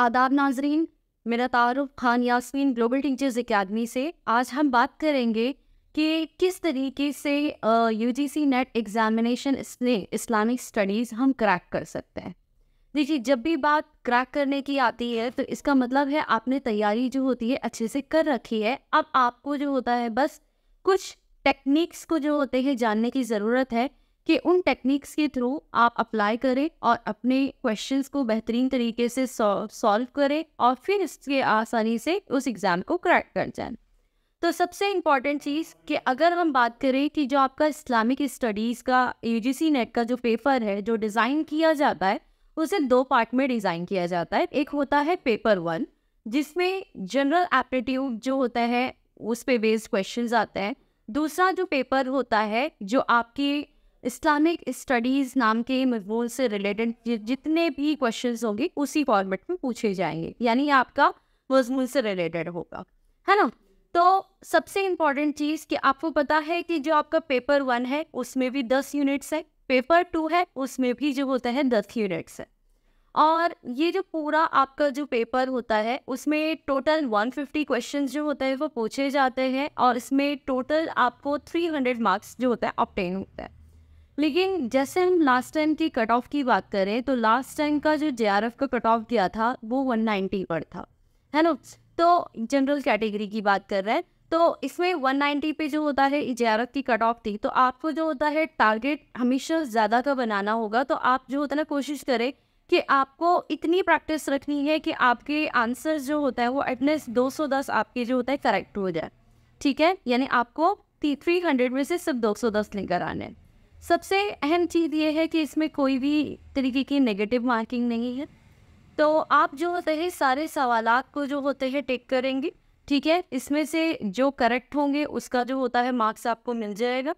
आदाब नाजरीन मेरा तारुफ Khan Yasmeen global teachers academy से आज हम बात करेंगे कि किस तरीके से U G C net examination Islamic studies हम क्रैक कर सकते हैं देखिए जब भी बात क्रैक करने की आती है तो इसका मतलब है आपने तैयारी जो होती है अच्छे से कर रखी है अब आपको जो होता है बस कुछ टेक्निक्स को जो होते हैं जानने की ज़रूरत है कि उन टेक्निक्स के थ्रू आप अप्लाई करें और अपने क्वेश्चंस को बेहतरीन तरीके से सॉल्व करें और फिर इसके आसानी से उस एग्ज़ाम को क्रैक कर जाए तो सबसे इम्पॉर्टेंट चीज़ कि अगर हम बात करें कि जो आपका इस्लामिक स्टडीज़ का यूजीसी नेट का जो पेपर है जो डिज़ाइन किया जाता है उसे दो पार्ट में डिज़ाइन किया जाता है एक होता है पेपर वन जिसमें जनरल एप्टीट्यूड जो होता है उस पर बेस्ड क्वेश्चन आते हैं दूसरा जो पेपर होता है जो आपकी इस्लामिक स्टडीज़ नाम के मजमून से रिलेटेड जितने भी क्वेश्चन होंगे उसी फॉर्मेट में पूछे जाएंगे यानी आपका मजमून से रिलेटेड होगा है ना तो सबसे इम्पॉर्टेंट चीज़ कि आपको पता है कि जो आपका पेपर वन है उसमें भी दस यूनिट्स है पेपर टू है उसमें भी जो होता है दस यूनिट्स है और ये जो पूरा आपका जो पेपर होता है उसमें टोटल 150 क्वेश्चन जो होते हैं वो पूछे जाते हैं और इसमें टोटल आपको 300 मार्क्स जो होता है ऑप्टेन होता है लेकिन जैसे हम लास्ट टाइम की कट ऑफ की बात करें तो लास्ट टाइम का जो जे का कट ऑफ दिया था वो 190 पर था है ना तो जनरल कैटेगरी की बात कर रहे हैं तो इसमें 190 पे जो होता है जे की कट ऑफ थी तो आपको जो होता है टारगेट हमेशा ज़्यादा का बनाना होगा तो आप जो होता है ना कोशिश करें कि आपको इतनी प्रैक्टिस रखनी है कि आपके आंसर जो होता है वो एटलीस्ट दस आपके जो होता है करेक्ट हो जाए ठीक है यानी आपको थ्री हंड्रेड में से सिर्फ दो सौ दस लेकर आने हैं सबसे अहम चीज़ ये है कि इसमें कोई भी तरीके की नेगेटिव मार्किंग नहीं है तो आप जो होते हैं सारे सवाल को जो होते हैं टेक करेंगे ठीक है इसमें से जो करेक्ट होंगे उसका जो होता है मार्क्स आपको मिल जाएगा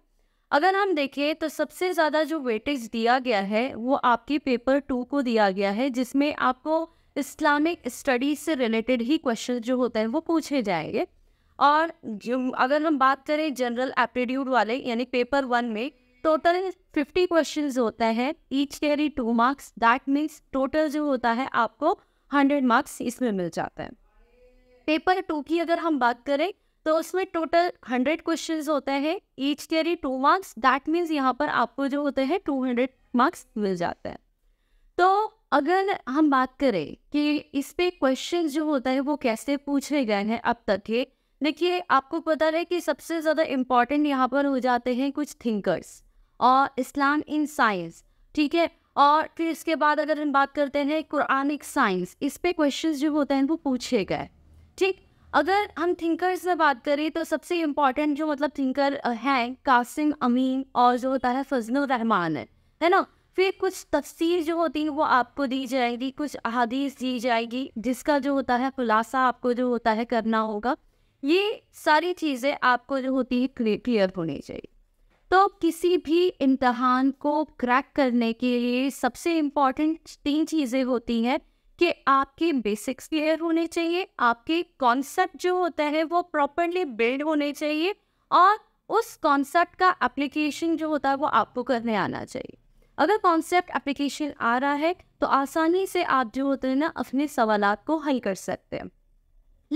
अगर हम देखें तो सबसे ज़्यादा जो वेटेज दिया गया है वो आपकी पेपर टू को दिया गया है जिसमें आपको इस्लामिक स्टडीज़ से रिलेटेड ही क्वेश्चन जो होते हैं वो पूछे जाएंगे और अगर हम बात करें जनरल एप्टीट्यूड वाले यानी पेपर वन में टोटल फिफ्टी क्वेश्चन होता है each carry two marks that means total जो होता है आपको हंड्रेड मार्क्स इसमें मिल जाता है पेपर टू की अगर हम बात करें तो उसमें टोटल हंड्रेड क्वेश्चन होते हैं each carry two marks that means यहाँ पर आपको जो होते हैं टू हंड्रेड मार्क्स मिल जाते हैं तो अगर हम बात करें कि इस पे क्वेश्चन जो होता है वो कैसे पूछे गए हैं अब तक के देखिए आपको पता है कि सबसे ज़्यादा इम्पॉर्टेंट यहाँ पर हो जाते हैं कुछ थिंकर्स और इस्लाम इन साइंस ठीक है और फिर इसके बाद अगर हम बात करते हैं कुरानिक साइंस इस पे क्वेश्चंस जो होते हैं वो पूछे गए ठीक अगर हम थिंकर्स में बात करें तो सबसे इम्पॉर्टेंट जो मतलब थिंकर हैं कासिम अमीन और जो होता है फजल रहमान है है ना फिर कुछ तफसीर जो होती है वो आपको दी जाएगी कुछ अहादीस दी जाएगी जिसका जो होता है खुलासा आपको जो होता है करना होगा ये सारी चीज़ें आपको जो होती है क्लियर होनी चाहिए तो किसी भी इम्तहान को क्रैक करने के लिए सबसे इम्पॉर्टेंट तीन चीज़ें होती हैं कि आपके बेसिक्स क्लियर होने चाहिए आपके कॉन्सेप्ट जो होता है वो प्रॉपरली बिल्ड होने चाहिए और उस कॉन्सेप्ट का एप्लीकेशन जो होता है वो आपको करने आना चाहिए अगर कॉन्सेप्ट एप्लीकेशन आ रहा है तो आसानी से आप जो होते हैं ना अपने सवाल को हल कर सकते हैं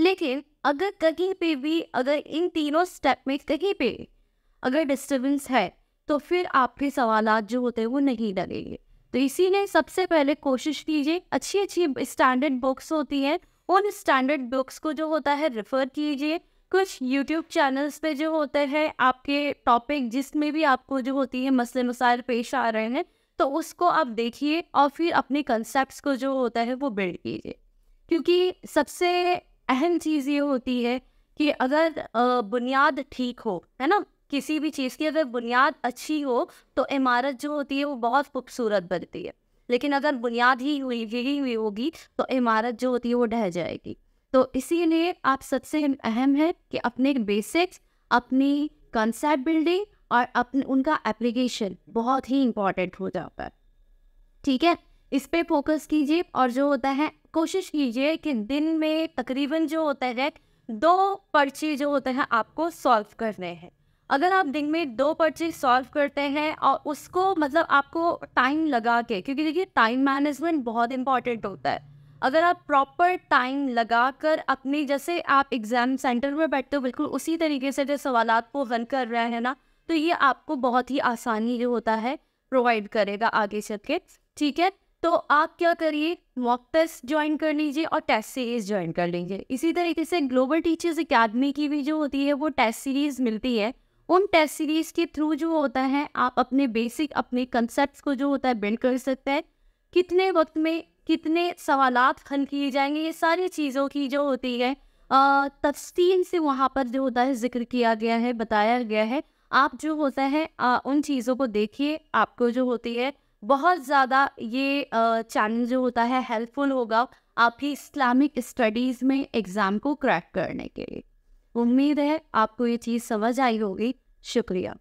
लेकिन अगर कहीं पे भी अगर इन तीनों स्टेप में कहीं पे अगर डिस्टर्बेंस है तो फिर आपके सवाल जो होते हैं वो नहीं डलेंगे तो इसीलिए सबसे पहले कोशिश कीजिए अच्छी अच्छी स्टैंडर्ड बुक्स होती हैं उन स्टैंडर्ड बुक्स को जो होता है रेफ़र कीजिए कुछ यूट्यूब चैनल्स पे जो होते हैं आपके टॉपिक जिसमें भी आपको जो होती है मसले मसाइल पेश आ रहे हैं तो उसको आप देखिए और फिर अपने कंसेप्ट को जो होता है वो बिल्ड कीजिए क्योंकि सबसे अहम चीज़ ये होती है कि अगर बुनियाद ठीक हो है ना किसी भी चीज़ की अगर बुनियाद अच्छी हो तो इमारत जो होती है वो बहुत खूबसूरत बनती है लेकिन अगर बुनियाद ही हुई गिरी हुई होगी तो इमारत जो होती है वो ढह जाएगी तो इसीलिए आप सबसे अहम है कि अपने बेसिक्स अपनी कंसेप्ट बिल्डिंग और अपने उनका एप्लीकेशन बहुत ही इम्पॉर्टेंट हो जाता है ठीक है इस पर फोकस कीजिए और जो होता है कोशिश कीजिए कि दिन में तकरीबन जो होता है दो पर्चे जो होते हैं आपको सॉल्व करने हैं अगर आप दिन में दो पर्चे सॉल्व करते हैं और उसको मतलब आपको टाइम लगा के क्योंकि देखिए टाइम मैनेजमेंट बहुत इंपॉर्टेंट होता है अगर आप प्रॉपर टाइम लगा कर अपने जैसे आप एग्ज़ाम सेंटर में बैठते हो बिल्कुल उसी तरीके से जो सवाल को हल कर रहे हैं ना तो ये आपको बहुत ही आसानी जो होता है प्रोवाइड करेगा आगे चल के ठीक है तो आप क्या करिए मॉक टेस्ट ज्वाइन कर लीजिए और टेस्ट सीरीज ज्वाइन कर लीजिए इसी तरीके से ग्लोबल टीचर्स अकेडमी की भी जो होती है वो टेस्ट सीरीज मिलती है उन टेस्ट सीरीज के थ्रू जो होता है आप अपने बेसिक अपने कंसेप्ट को जो होता है बिल्ड कर सकते हैं कितने वक्त में कितने सवाल हल किए जाएंगे ये सारी चीज़ों की जो होती है तफसील से वहाँ पर जो होता है जिक्र किया गया है बताया गया है आप जो होता है आ, उन चीज़ों को देखिए आपको जो होती है बहुत ज़्यादा ये चैनल जो होता है हेल्पफुल होगा आपकी इस्लामिक स्टडीज़ में एग्ज़ाम को क्रैक करने के लिए उम्मीद है आपको ये चीज़ समझ आई होगी शुक्रिया